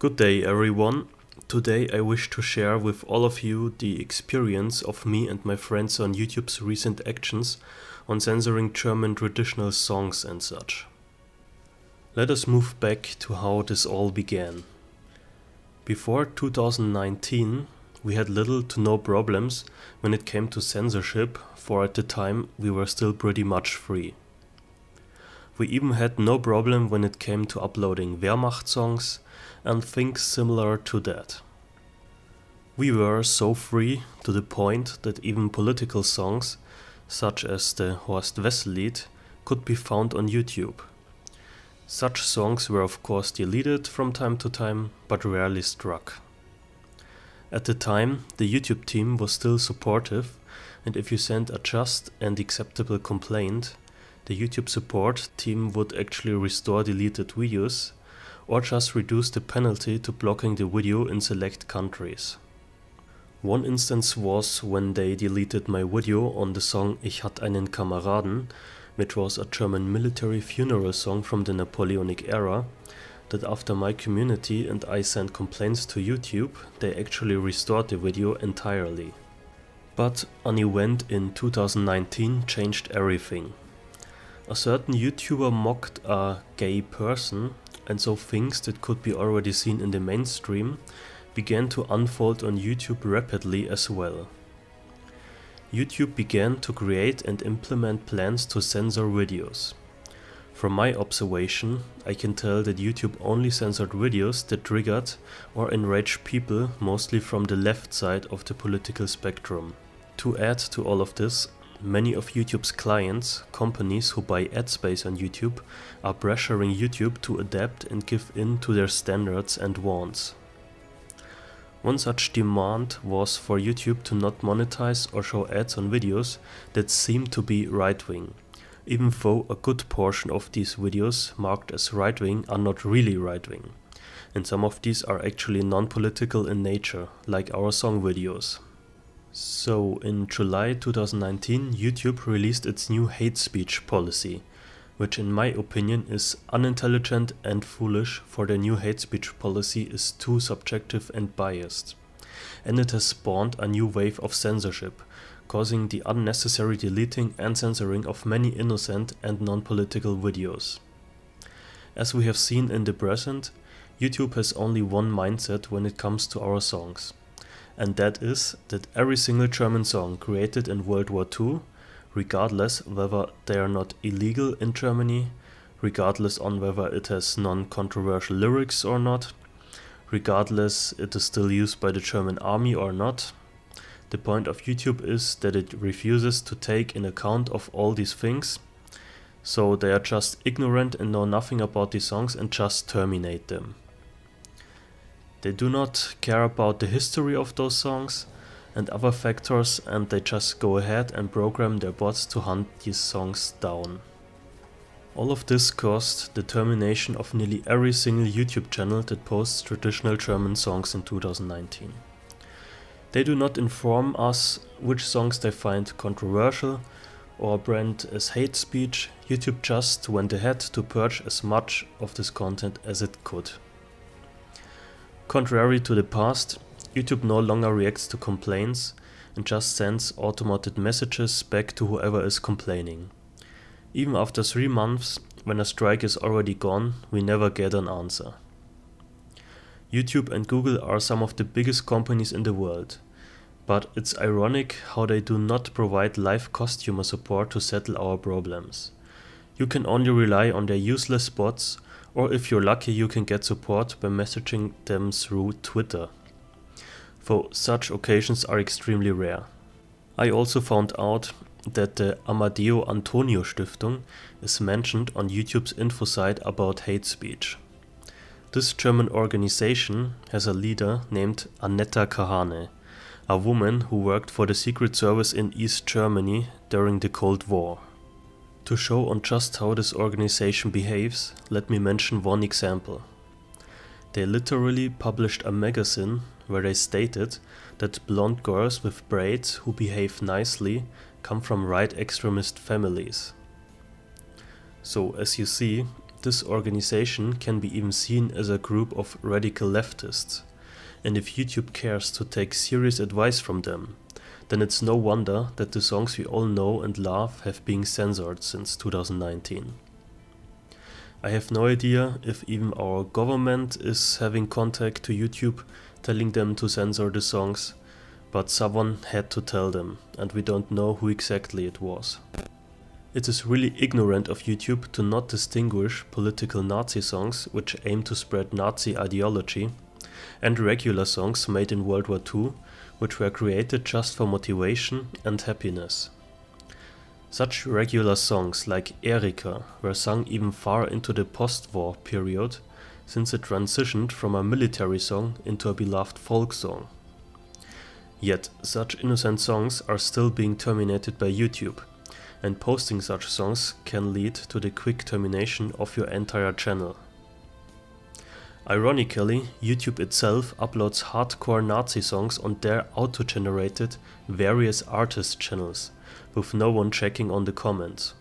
Good day everyone. Today I wish to share with all of you the experience of me and my friends on YouTube's recent actions on censoring German traditional songs and such. Let us move back to how this all began. Before 2019 we had little to no problems when it came to censorship for at the time we were still pretty much free. We even had no problem when it came to uploading Wehrmacht songs and things similar to that. We were so free to the point that even political songs, such as the Horst Wessel lied, could be found on YouTube. Such songs were of course deleted from time to time, but rarely struck. At the time, the YouTube team was still supportive, and if you sent a just and acceptable complaint, the YouTube support team would actually restore deleted videos or just reduce the penalty to blocking the video in select countries. One instance was when they deleted my video on the song Ich hatte einen Kameraden, which was a German military funeral song from the Napoleonic era, that after my community and I sent complaints to YouTube, they actually restored the video entirely. But an event in 2019 changed everything. A certain YouTuber mocked a gay person, and so things that could be already seen in the mainstream began to unfold on YouTube rapidly as well. YouTube began to create and implement plans to censor videos. From my observation, I can tell that YouTube only censored videos that triggered or enraged people mostly from the left side of the political spectrum. To add to all of this, Many of YouTube's clients, companies who buy ad space on YouTube, are pressuring YouTube to adapt and give in to their standards and wants. One such demand was for YouTube to not monetize or show ads on videos that seem to be right-wing, even though a good portion of these videos marked as right-wing are not really right-wing. And some of these are actually non-political in nature, like our song videos. So, in July 2019, YouTube released its new hate speech policy, which, in my opinion, is unintelligent and foolish, for the new hate speech policy is too subjective and biased. And it has spawned a new wave of censorship, causing the unnecessary deleting and censoring of many innocent and non political videos. As we have seen in the present, YouTube has only one mindset when it comes to our songs and that is that every single German song created in World War II, regardless whether they are not illegal in Germany, regardless on whether it has non-controversial lyrics or not, regardless it is still used by the German army or not. The point of YouTube is that it refuses to take in account of all these things, so they are just ignorant and know nothing about these songs and just terminate them. They do not care about the history of those songs and other factors and they just go ahead and program their bots to hunt these songs down. All of this caused the termination of nearly every single YouTube channel that posts traditional German songs in 2019. They do not inform us which songs they find controversial or brand as hate speech, YouTube just went ahead to purge as much of this content as it could. Contrary to the past, YouTube no longer reacts to complaints and just sends automated messages back to whoever is complaining. Even after three months, when a strike is already gone, we never get an answer. YouTube and Google are some of the biggest companies in the world, but it's ironic how they do not provide live customer support to settle our problems. You can only rely on their useless bots or if you're lucky, you can get support by messaging them through Twitter. Though such occasions are extremely rare. I also found out that the Amadeo Antonio Stiftung is mentioned on YouTube's info site about hate speech. This German organization has a leader named Annetta Kahane, a woman who worked for the Secret Service in East Germany during the Cold War. To show on just how this organization behaves, let me mention one example. They literally published a magazine where they stated that blonde girls with braids who behave nicely come from right extremist families. So as you see, this organization can be even seen as a group of radical leftists. And if YouTube cares to take serious advice from them, then it's no wonder that the songs we all know and love have been censored since 2019. I have no idea if even our government is having contact to YouTube telling them to censor the songs, but someone had to tell them, and we don't know who exactly it was. It is really ignorant of YouTube to not distinguish political Nazi songs which aim to spread Nazi ideology and regular songs made in World War II which were created just for motivation and happiness. Such regular songs like Erika were sung even far into the post-war period, since it transitioned from a military song into a beloved folk song. Yet, such innocent songs are still being terminated by YouTube, and posting such songs can lead to the quick termination of your entire channel. Ironically, YouTube itself uploads hardcore Nazi songs on their auto-generated various artist channels, with no one checking on the comments.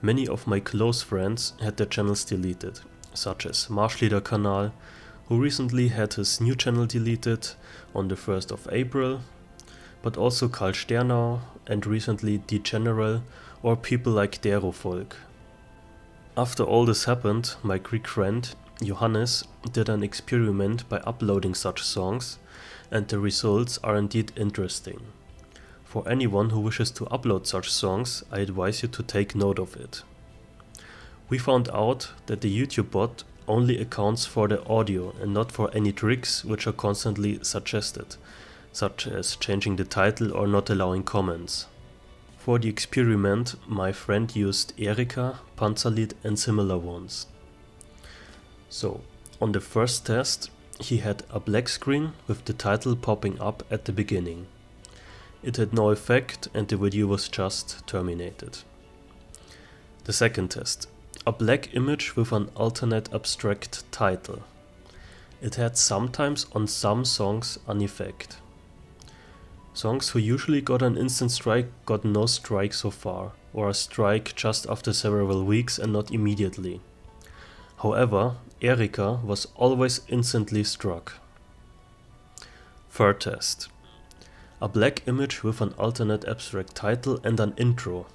Many of my close friends had their channels deleted, such as Marshleaderkanal, who recently had his new channel deleted on the 1st of April, but also Karl Sternau and recently Die General or people like Derovolk. After all this happened, my Greek friend Johannes did an experiment by uploading such songs and the results are indeed interesting. For anyone who wishes to upload such songs, I advise you to take note of it. We found out that the YouTube bot only accounts for the audio and not for any tricks which are constantly suggested, such as changing the title or not allowing comments. For the experiment, my friend used Erika, Panzerlied and similar ones. So, on the first test, he had a black screen with the title popping up at the beginning. It had no effect and the video was just terminated. The second test, a black image with an alternate abstract title. It had sometimes on some songs an effect. Songs who usually got an instant strike got no strike so far, or a strike just after several weeks and not immediately. However, Erika was always instantly struck. Third test. A black image with an alternate abstract title and an intro.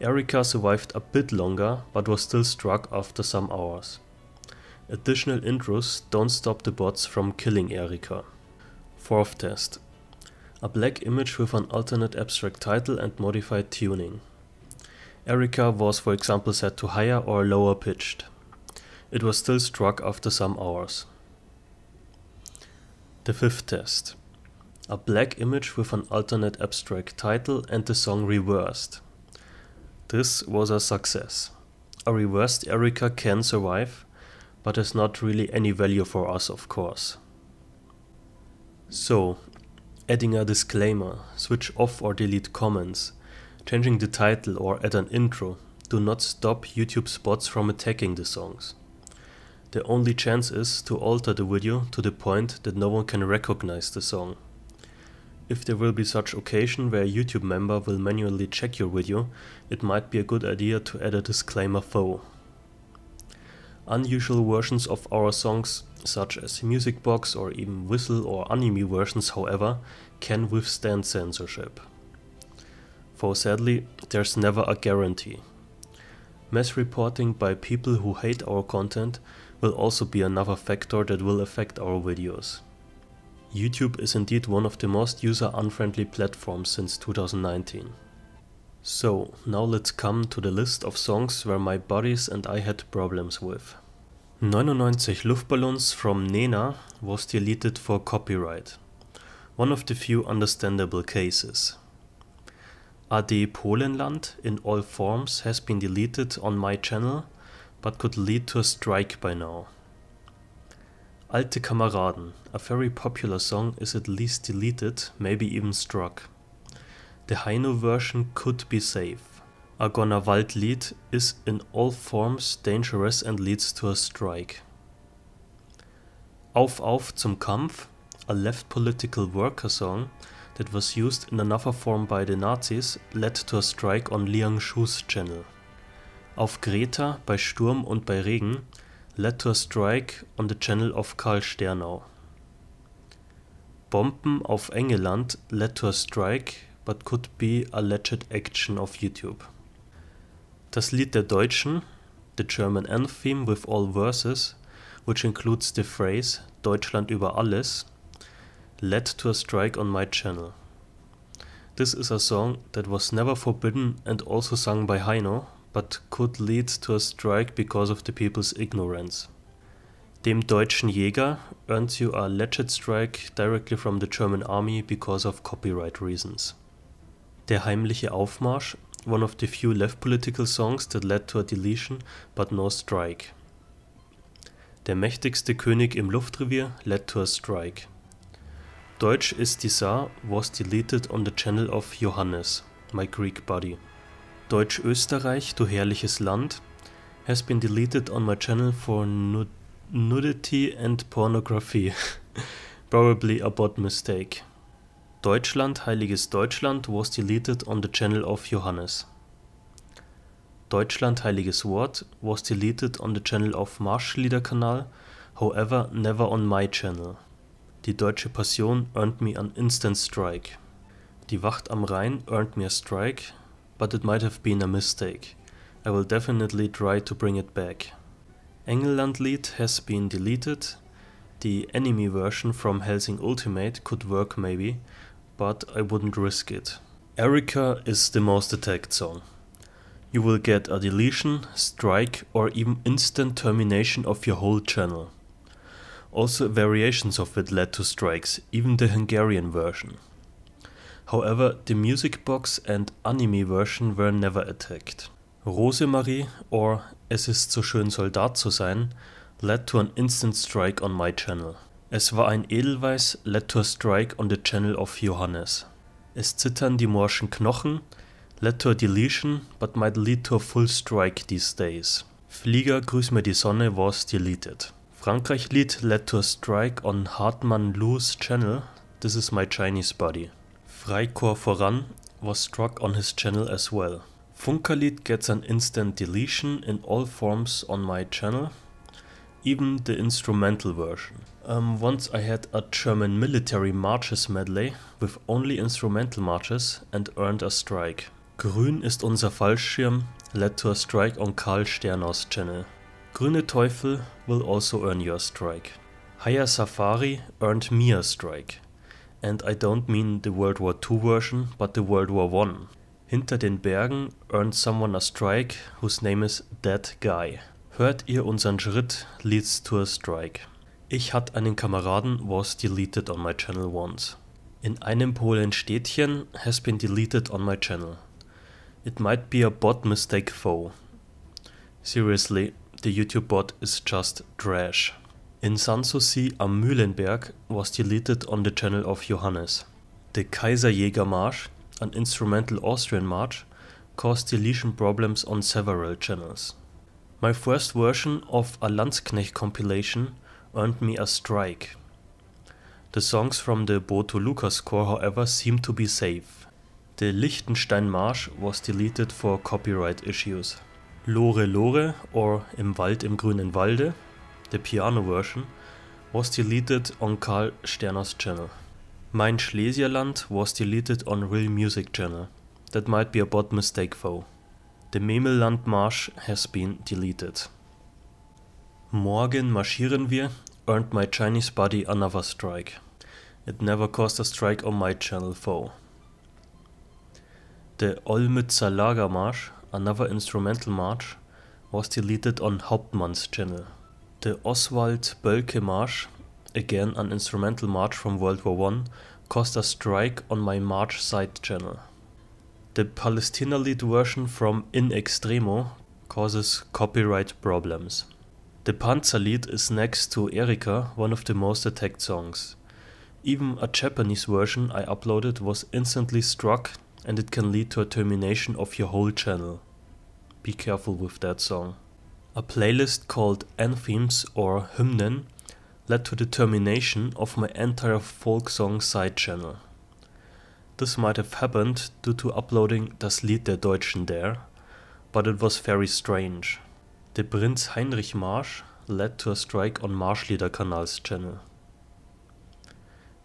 Erika survived a bit longer, but was still struck after some hours. Additional intros don't stop the bots from killing Erika. Fourth test. A black image with an alternate abstract title and modified tuning. Erika was for example set to higher or lower pitched. It was still struck after some hours. The fifth test. A black image with an alternate abstract title and the song reversed. This was a success. A reversed Erika can survive, but has not really any value for us of course. So, adding a disclaimer, switch off or delete comments, changing the title or add an intro do not stop YouTube spots from attacking the songs. The only chance is to alter the video to the point that no one can recognize the song. If there will be such occasion where a YouTube member will manually check your video, it might be a good idea to add a disclaimer though. Unusual versions of our songs, such as music box or even whistle or anime versions however, can withstand censorship. For sadly, there's never a guarantee. Mass reporting by people who hate our content will also be another factor that will affect our videos. YouTube is indeed one of the most user unfriendly platforms since 2019. So, now let's come to the list of songs where my buddies and I had problems with. 99 Luftballons from Nena was deleted for copyright. One of the few understandable cases. AD Polenland in all forms has been deleted on my channel but could lead to a strike by now. Alte Kameraden, a very popular song, is at least deleted, maybe even struck. The Haino version could be safe. A Waldlied is in all forms dangerous and leads to a strike. Auf Auf zum Kampf, a left political worker song that was used in another form by the Nazis, led to a strike on Liang Shu's channel auf Greta bei Sturm und bei Regen led to a strike on the channel of Karl Sternau. Bomben auf England. led to a strike but could be alleged action of YouTube. Das Lied der Deutschen, The German Anthem with all verses, which includes the phrase Deutschland über alles, led to a strike on my channel. This is a song that was never forbidden and also sung by Heino, but could lead to a strike because of the people's ignorance. Dem Deutschen Jäger earns you a legit strike directly from the German army because of copyright reasons. Der Heimliche Aufmarsch, one of the few left political songs that led to a deletion but no strike. Der mächtigste König im Luftrevier led to a strike. Deutsch ist die Saar was deleted on the channel of Johannes, my Greek buddy. Deutsch-Österreich, du herrliches Land, has been deleted on my channel for nudity and pornography. Probably a bot mistake. Deutschland, heiliges Deutschland, was deleted on the channel of Johannes. Deutschland, heiliges Wort, was deleted on the channel of Marschliederkanal, however never on my channel. Die Deutsche Passion earned me an instant strike. Die Wacht am Rhein earned me a strike, but it might have been a mistake. I will definitely try to bring it back. lead has been deleted. The enemy version from Helsing Ultimate could work maybe, but I wouldn't risk it. Erika is the most attacked song. You will get a deletion, strike or even instant termination of your whole channel. Also variations of it led to strikes, even the Hungarian version. However, the music box and anime version were never attacked. Rosemarie, or Es ist so schön Soldat zu sein, led to an instant strike on my channel. Es war ein Edelweiß, led to a strike on the channel of Johannes. Es zittern die morschen Knochen, led to a deletion, but might lead to a full strike these days. Flieger Grüß mir die Sonne was deleted. Frankreich-Lied led to a strike on Hartmann Lou's channel, This is my Chinese body. Freikorps Voran was struck on his channel as well. Funkalit gets an instant deletion in all forms on my channel, even the instrumental version. Um, once I had a German military marches medley with only instrumental marches and earned a strike. Grün ist unser Fallschirm led to a strike on Karl Sternau's channel. Grüne Teufel will also earn your strike. Haya Safari earned me a strike. And I don't mean the World War II version, but the World War I. Hinter den Bergen earned someone a strike whose name is That Guy. Hört ihr unseren Schritt leads to a strike. Ich hatte einen Kameraden was deleted on my channel once. In einem Polen-Städtchen has been deleted on my channel. It might be a bot mistake though. Seriously, the YouTube bot is just trash. In Sanssouci am Mühlenberg was deleted on the channel of Johannes. The Kaiserjäger March, an instrumental Austrian march, caused deletion problems on several channels. My first version of a Landsknecht compilation earned me a strike. The songs from the Boto Lucas score, however, seem to be safe. The Liechtenstein March was deleted for copyright issues. Lore Lore or Im Wald im grünen Walde the piano version, was deleted on Karl Sterner's channel. Mein Schlesierland was deleted on Real Music channel. That might be a bot mistake though. The Land Marsch has been deleted. Morgen marschieren wir earned my Chinese buddy another strike. It never caused a strike on my channel though. The Olmützer Lagermarsch, another instrumental march, was deleted on Hauptmann's channel. The Oswald Boelke March, again an instrumental march from World War One, caused a strike on my March side channel. The Palestina lead version from In Extremo causes copyright problems. The Panzer lead is next to Erika, one of the most attacked songs. Even a Japanese version I uploaded was instantly struck and it can lead to a termination of your whole channel. Be careful with that song. A playlist called Anthems or Hymnen led to the termination of my entire folk song side channel. This might have happened due to uploading Das Lied der Deutschen there, but it was very strange. The Prinz Heinrich Marsch led to a strike on Marschliederkanal's channel.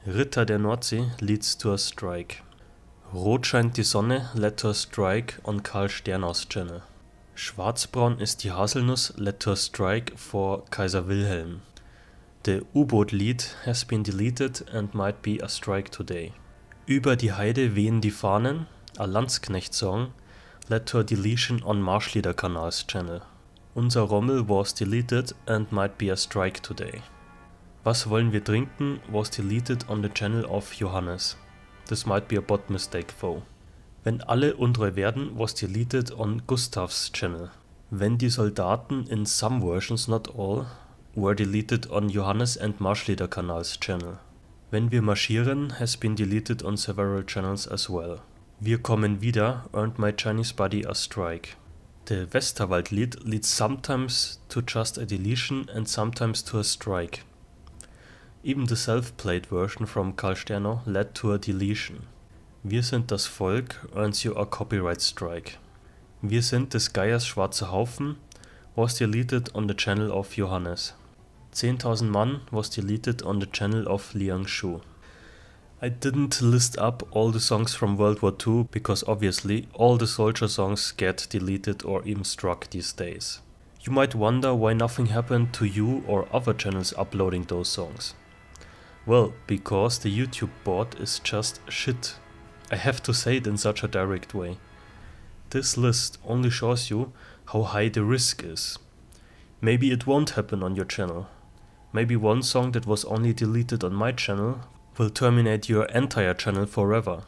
Ritter der Nordsee leads to a strike. Rot scheint die Sonne led to a strike on Karl Sternau's channel. Schwarzbraun ist die Haselnuss led to a strike for Kaiser Wilhelm. The U-Boot lead has been deleted and might be a strike today. Über die Heide wehen die Fahnen, a Landsknecht-Song, led to a deletion on Marschlieder Kanals Channel. Unser Rommel was deleted and might be a strike today. Was wollen wir trinken was deleted on the channel of Johannes. This might be a bot mistake though. Wenn alle untreu werden was deleted on Gustav's channel. Wenn die Soldaten in some versions not all were deleted on Johannes and Marschleder Kanal's channel. Wenn wir marschieren has been deleted on several channels as well. Wir kommen wieder earned my Chinese buddy a strike. The Westerwald lead leads sometimes to just a deletion and sometimes to a strike. Even the self-played version from Karl Sterno led to a deletion. Wir sind das Volk earns you a copyright strike. Wir sind des Geiers schwarzer Haufen was deleted on the channel of Johannes. 10,000 Mann was deleted on the channel of Liang Shu. I didn't list up all the songs from World War II because obviously all the soldier songs get deleted or even struck these days. You might wonder why nothing happened to you or other channels uploading those songs. Well, because the YouTube bot is just shit I have to say it in such a direct way. This list only shows you how high the risk is. Maybe it won't happen on your channel. Maybe one song that was only deleted on my channel will terminate your entire channel forever.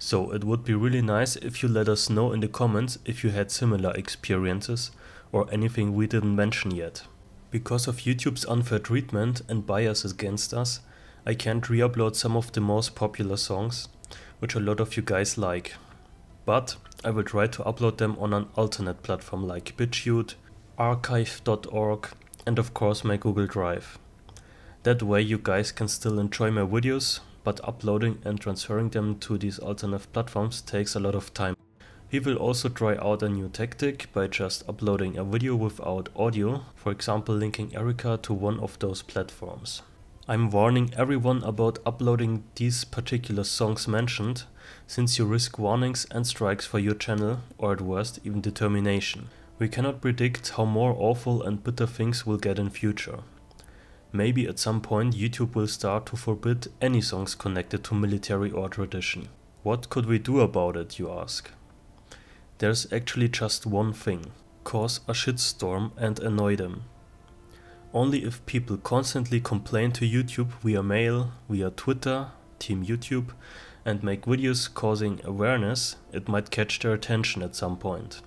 So it would be really nice if you let us know in the comments if you had similar experiences or anything we didn't mention yet. Because of YouTube's unfair treatment and bias against us, I can't re-upload some of the most popular songs which a lot of you guys like. But I will try to upload them on an alternate platform like BitChute, archive.org and of course my Google Drive. That way you guys can still enjoy my videos, but uploading and transferring them to these alternate platforms takes a lot of time. We will also try out a new tactic by just uploading a video without audio, for example linking Erica to one of those platforms. I'm warning everyone about uploading these particular songs mentioned, since you risk warnings and strikes for your channel, or at worst even determination. We cannot predict how more awful and bitter things will get in future. Maybe at some point YouTube will start to forbid any songs connected to military or tradition. What could we do about it, you ask? There's actually just one thing. Cause a shitstorm and annoy them only if people constantly complain to YouTube via mail, via Twitter, Team YouTube, and make videos causing awareness, it might catch their attention at some point.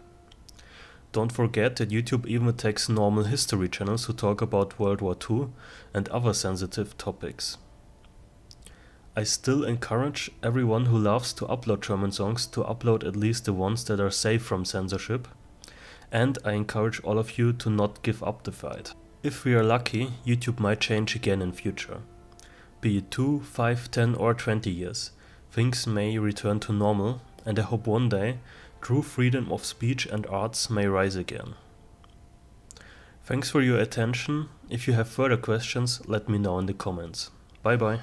Don't forget that YouTube even attacks normal history channels who talk about World War II and other sensitive topics. I still encourage everyone who loves to upload German songs to upload at least the ones that are safe from censorship, and I encourage all of you to not give up the fight. If we are lucky, YouTube might change again in future. Be it 2, 5, 10 or 20 years, things may return to normal and I hope one day true freedom of speech and arts may rise again. Thanks for your attention. If you have further questions, let me know in the comments. Bye bye.